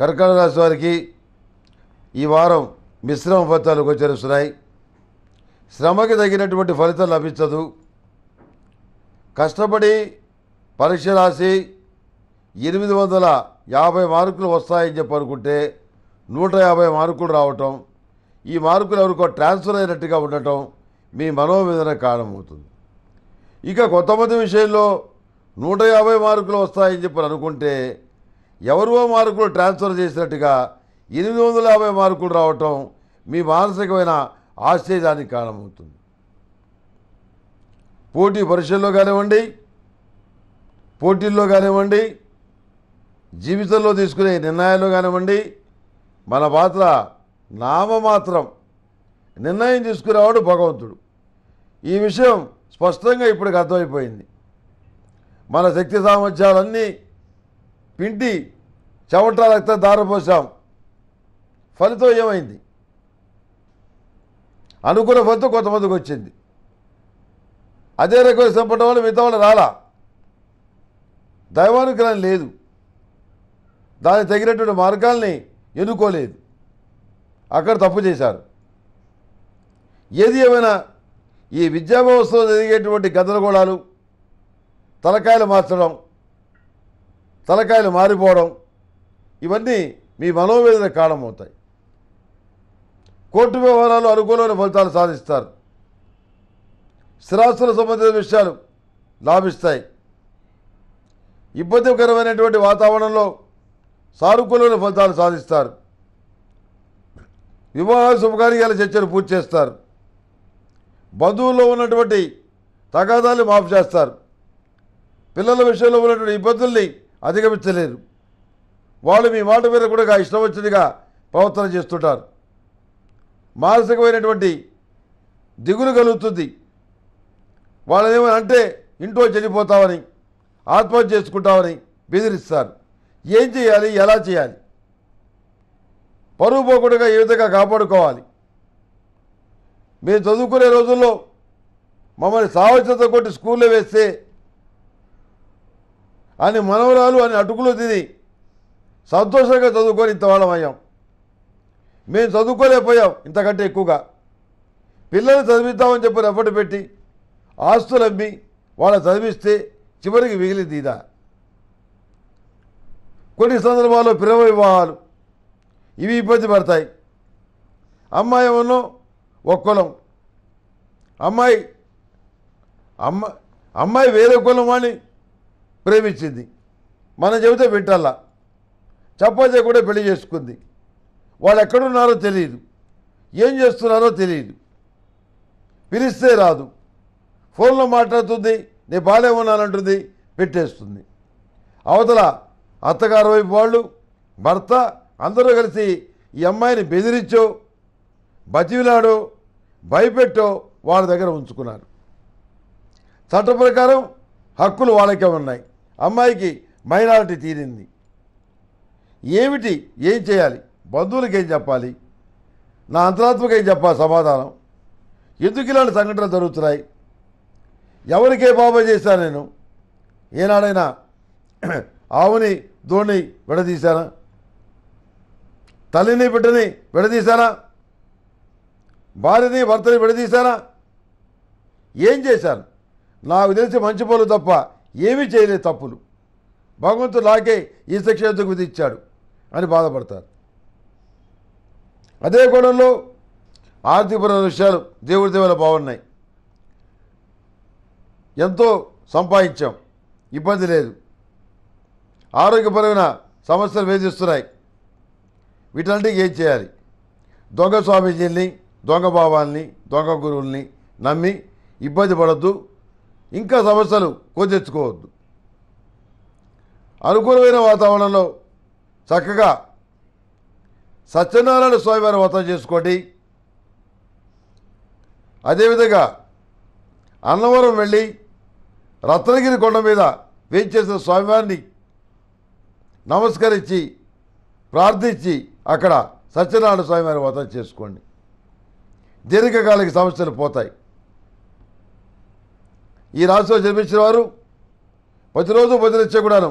కర్కట రాశి వారికి ఈ వారం మిశ్రమ ఫలితాలు గోచరిస్తున్నాయి శ్రమకి తగినటువంటి ఫలితం లభించదు కష్టపడి పరీక్ష రాసి ఎనిమిది వందల యాభై మార్కులు వస్తాయని చెప్పి అనుకుంటే నూట యాభై మార్కులు రావటం ఈ మార్కులు ఎవరికో ట్రాన్స్ఫర్ అయినట్టుగా ఉండటం మీ మనోవేదన కారణమవుతుంది ఇక కొంతమంది విషయంలో నూట యాభై మార్కులు వస్తాయని చెప్పి అనుకుంటే ఎవరో మార్కులు ట్రాన్స్ఫర్ చేసినట్టుగా ఎనిమిది వందల యాభై మార్కులు రావటం మీ మానసికమైన ఆశ్చర్యానికి కారణమవుతుంది పోటీ పరీక్షల్లో కానివ్వండి పోటీల్లో కానివ్వండి జీవితంలో తీసుకునే నిర్ణయాల్లో కానివ్వండి మన పాత్ర నామమాత్రం నిర్ణయం తీసుకురావడు భగవంతుడు ఈ విషయం స్పష్టంగా ఇప్పటికి అర్థమైపోయింది మన శక్తి సామర్థ్యాలన్నీ పిండి చెమట రక్త దారపోసాం ఫలితం ఏమైంది అనుకున్న ఫలితం కొంతమందికి వచ్చింది అదే రకం పంపడం వల్ల మిగతా వాళ్ళు రాలా దైవానుగ్రహం లేదు దానికి తగినటువంటి మార్గాల్ని ఎన్నుకోలేదు అక్కడ తప్పు చేశారు ఏది ఏమైనా ఈ విద్యా వ్యవస్థలో జరిగేటువంటి గందరగోళాలు తలకాయలు మార్చడం తలకాయలు మారిపోవడం ఇవన్నీ మీ మనోవేదన కారణమవుతాయి కోర్టు వ్యవహారాలు అనుకూలమైన ఫలితాలు సాధిస్తారు స్థిరాస్తుల సంబంధిత విషయాలు లాభిస్తాయి ఇబ్బందికరమైనటువంటి వాతావరణంలో సానుకూలమైన ఫలితాలు సాధిస్తారు వివాహ శుభకార్యాల చర్చలు పూర్తి చేస్తారు బంధువుల్లో ఉన్నటువంటి తగాదాలు మాఫ్ చేస్తారు పిల్లల విషయంలో ఉన్నటువంటి ఇబ్బందుల్ని అధిగమించలేరు వాళ్ళు మీ మాట మీద కూడా ఇష్టం వచ్చిందిగా ప్రవర్తన చేస్తుంటారు మానసికమైనటువంటి దిగులు కలుగుతుంది వాళ్ళనేమని అంటే ఇంట్లో చనిపోతామని ఆత్మహత్య చేసుకుంటామని బెదిరిస్తారు ఏం చేయాలి ఎలా చేయాలి పరువు పోకుండా ఏ విధంగా కాపాడుకోవాలి మీరు చదువుకునే రోజుల్లో మమ్మల్ని సావచ్చతో కొట్టి స్కూల్లో వేస్తే అని మనవరాలు అని అటుకులు తిని సంతోషంగా చదువుకొని ఇంతవాళ్ళం అయ్యాం మేము చదువుకోలేకపోయాం ఇంతకంటే ఎక్కువగా పిల్లలు చదివిద్దామని చెప్పి ఎఫర్ట్ పెట్టి ఆస్తులు అమ్మి వాళ్ళ చదివిస్తే చివరికి మిగిలింది ఇదా కొన్ని సందర్భాల్లో ప్రేమ వివాహాలు ఇవి ఇబ్బంది పడతాయి అమ్మాయి ఏమన్నా కులం అమ్మాయి అమ్మ అమ్మాయి వేరే కులం అని ప్రేమించింది మనం చెబితే వింటల్లా చప్పతే కూడా పెళ్లి చేసుకుంది వాళ్ళు ఎక్కడున్నారో తెలియదు ఏం చేస్తున్నారో తెలియదు పిలిస్తే రాదు ఫోన్లో మాట్లాడుతుంది నీ బాలే ఉన్నానంటుంది పెట్టేస్తుంది అవతల అత్తగారు వైపు వాళ్ళు భర్త అందరూ కలిసి ఈ అమ్మాయిని బెదిరించో బతివిలాడో భయపెట్టో వాళ్ళ దగ్గర ఉంచుకున్నారు చట్ట ప్రకారం హక్కులు వాళ్ళకే ఉన్నాయి అమ్మాయికి మైనారిటీ తీరింది ఏమిటి ఏం చేయాలి బంధువులకి ఏం చెప్పాలి నా అంతరాత్మక ఏం చెప్పాలి సమాధానం ఎందుకు ఇలాంటి సంఘటనలు జరుగుతున్నాయి ఎవరికే బాబా చేశాను నేను ఏనాడైనా ఆవుని దోణి విడదీశానా తల్లిని బిడ్డని విడదీశానా భార్యని భర్తని విడదీశానా ఏం చేశాను నాకు తెలిసి మంచి పనులు తప్ప ఏమీ చేయలేదు తప్పులు భగవంతుడు నాకే ఈ శిక్ష ఎందుకు విధించాడు అని బాధపడతారు అదే కోణంలో ఆర్థికపరమైన విషయాలు దేవుడి దేవుల బాగున్నాయి ఎంతో సంపాదించాం ఇబ్బంది లేదు ఆరోగ్యపరమైన సమస్యలు వేధిస్తున్నాయి వీటన్నిటికి ఏం చేయాలి దొంగ స్వామీజీల్ని దొంగ బావాల్ని దొంగ గురువుల్ని నమ్మి ఇబ్బంది పడద్దు ఇంకా సమస్యలు కోచెచ్చుకోవద్దు అనుకూలమైన వాతావరణంలో చక్కగా సత్యనారాయణ స్వామి వారి వ్రతం చేసుకోండి అదేవిధంగా అన్నవరం వెళ్ళి రత్నగిరి కొండ మీద వేయించేసిన స్వామివారిని నమస్కరించి ప్రార్థించి అక్కడ సత్యనారాయణ స్వామివారి వ్రతం చేసుకోండి దీర్ఘకాలిక సమస్యలు పోతాయి ఈ రాశిలో జన్మించిన వారు ప్రతిరోజు ఇచ్చే కూడాను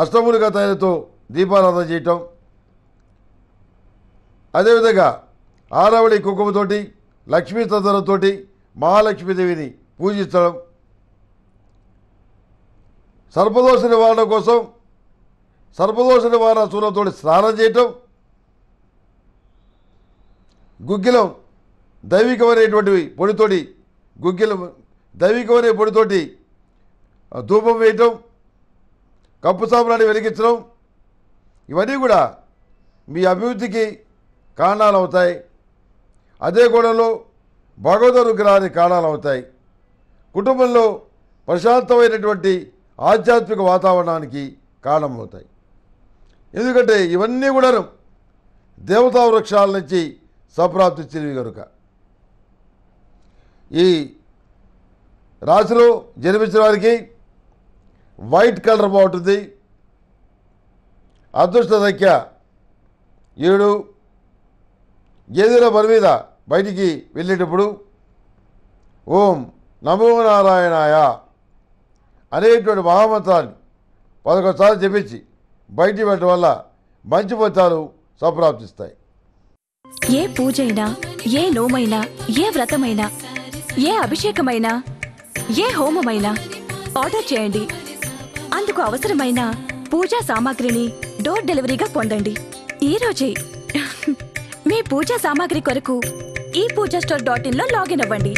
అష్టములుగా తయారుతో దీపారాధన చేయటం అదేవిధంగా ఆరావళి కుంకుమతోటి లక్ష్మీ తదనతోటి మహాలక్ష్మీదేవిని పూజించడం సర్పదోష నివారణ కోసం సర్పదోష నివారణ చూలతో స్నానం చేయటం గుగ్గిలం దైవికమైనటువంటి పొడితోటి గుగ్గిలం దైవికమనే పొడితోటి ధూపం వేయటం కప్పు సాంబ్రాన్ని వెలిగించడం ఇవన్నీ కూడా మీ అభివృద్ధికి కారణాలు అవుతాయి అదే గోడలో భగవద్ అనుగ్రహానికి కారణాలు అవుతాయి కుటుంబంలో ప్రశాంతమైనటువంటి ఆధ్యాత్మిక వాతావరణానికి కారణమవుతాయి ఎందుకంటే ఇవన్నీ కూడాను దేవతా వృక్షాల నుంచి సంప్రాప్తి చెంది కనుక ఈ రాశిలో జన్మించిన వారికి వైట్ కలర్ బాగుంటుంది అదృష్ట సంఖ్య ఏడు ఏదైనా పని మీద బయటికి వెళ్ళేటప్పుడు ఓం నమో నారాయణాయ అనేటువంటి మహామంత్రాన్ని పదకొండుసార్లు చెప్పించి బయటికి వెళ్ళడం వల్ల మంచి ఫలితాలు సంప్రాప్తిస్తాయి ఏ పూజైనా ఏ నోమైనా ఏ వ్రతమైనా ఏ అభిషేకమైనా ఏ హోమమైనా ఆర్డర్ చేయండి అందుకు అవసరమైన పూజా సామాగ్రిని డోర్ డెలివరీగా పొందండి ఈరోజే మీ పూజా సామాగ్రి కొరకు ఈ పూజా స్టోర్ డాట్ ఇన్లో లాగిన్ అవ్వండి